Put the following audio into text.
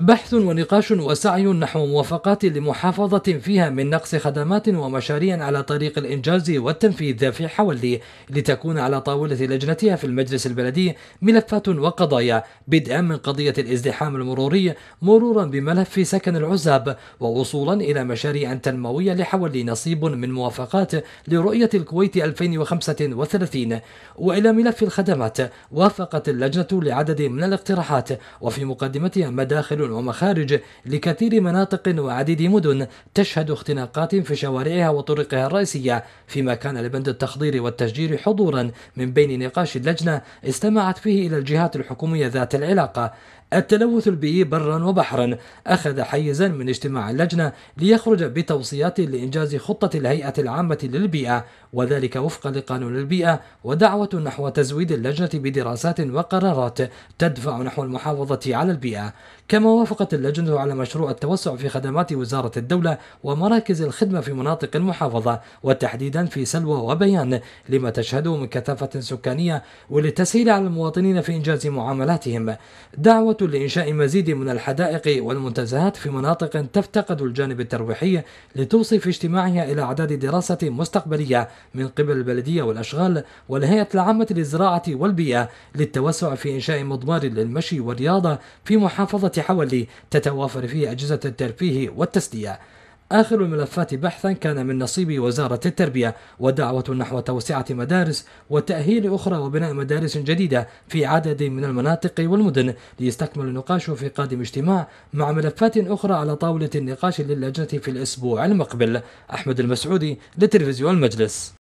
بحث ونقاش وسعي نحو موافقات لمحافظة فيها من نقص خدمات ومشاريع على طريق الإنجاز والتنفيذ في حولي لتكون على طاولة لجنتها في المجلس البلدي ملفات وقضايا بدءا من قضية الازدحام المروري مرورا بملف سكن العزاب ووصولا إلى مشاريع تنموية لحولي نصيب من موافقات لرؤية الكويت 2035 وإلى ملف الخدمات وافقت اللجنة لعدد من الاقتراحات وفي مقدمتها مداخل ومخارج لكثير مناطق وعديد مدن تشهد اختناقات في شوارعها وطرقها الرئيسية فيما كان لبند التخضير والتشجير حضورا من بين نقاش اللجنة استمعت فيه إلى الجهات الحكومية ذات العلاقة التلوث البيئي برا وبحرا أخذ حيزا من اجتماع اللجنة ليخرج بتوصيات لإنجاز خطة الهيئة العامة للبيئة وذلك وفقا لقانون البيئة ودعوة نحو تزويد اللجنة بدراسات وقرارات تدفع نحو المحافظة على البيئة كما وافقت اللجنة على مشروع التوسع في خدمات وزارة الدولة ومراكز الخدمة في مناطق المحافظة وتحديدا في سلوى وبيان لما تشهده من كثافة سكانية وللتسهيل على المواطنين في إنجاز معاملاتهم دعوة لإنشاء مزيد من الحدائق والمنتزهات في مناطق تفتقد الجانب الترويحي لتوصي في اجتماعها إلى أعداد دراسة مستقبلية من قبل البلدية والأشغال والهيئة العامة للزراعة والبيئة للتوسع في إنشاء مضمار للمشي والرياضة في محافظة حولي تتوافر فيه أجهزة الترفيه والتسلية آخر الملفات بحثا كان من نصيب وزارة التربية ودعوة نحو توسعة مدارس وتأهيل أخرى وبناء مدارس جديدة في عدد من المناطق والمدن ليستكمل النقاش في قادم اجتماع مع ملفات أخرى على طاولة النقاش للجنة في الأسبوع المقبل أحمد المسعودي لتلفزيون المجلس